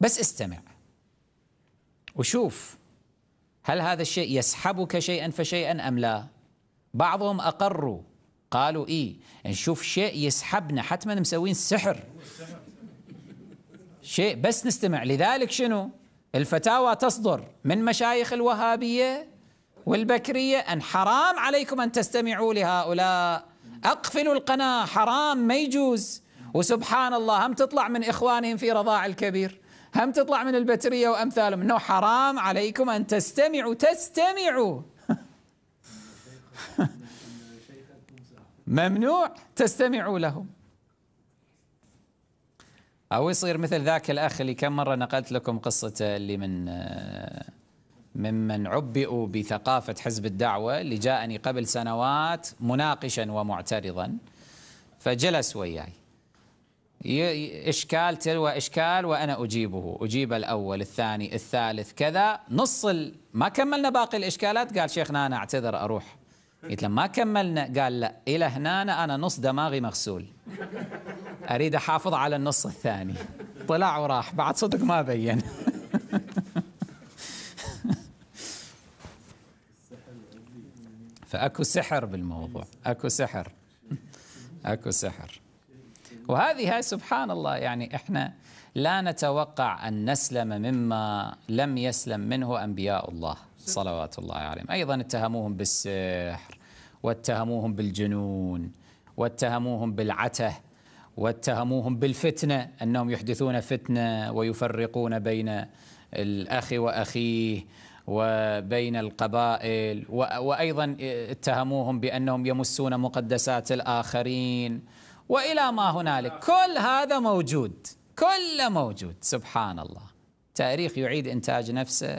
بس استمع وشوف هل هذا الشيء يسحبك شيئا فشيئا أم لا بعضهم أقروا قالوا إيه نشوف يعني شيء يسحبنا حتما مسوين سحر شيء بس نستمع لذلك شنو الفتاوى تصدر من مشايخ الوهابية والبكرية أن حرام عليكم أن تستمعوا لهؤلاء أقفلوا القناة حرام ما يجوز وسبحان الله هم تطلع من إخوانهم في رضاع الكبير هم تطلع من البترية وأمثالهم أنه حرام عليكم أن تستمعوا تستمعوا ممنوع تستمعوا لهم أو يصير مثل ذاك الأخ اللي كم مرة نقلت لكم قصته اللي من ممن عبئوا بثقافة حزب الدعوة اللي جاءني قبل سنوات مناقشا ومعترضا فجلس وياي إشكال تلو إشكال وأنا أجيبه أجيب الأول الثاني الثالث كذا نص ما كملنا باقي الإشكالات قال شيخنا أنا أعتذر أروح قلت له ما كملنا قال لا إلى هنا أنا نص دماغي مغسول أريد أحافظ على النص الثاني طلع وراح بعد صدق ما بين فأكو سحر بالموضوع أكو سحر أكو سحر وهذه سبحان الله يعني احنا لا نتوقع أن نسلم مما لم يسلم منه أنبياء الله صلوات الله عليهم أيضا اتهموهم بالسحر واتهموهم بالجنون واتهموهم بالعته واتهموهم بالفتنة أنهم يحدثون فتنة ويفرقون بين الأخ وأخيه وبين القبائل وأيضا اتهموهم بأنهم يمسون مقدسات الآخرين وإلى ما هنالك كل هذا موجود كل موجود سبحان الله تاريخ يعيد إنتاج نفسه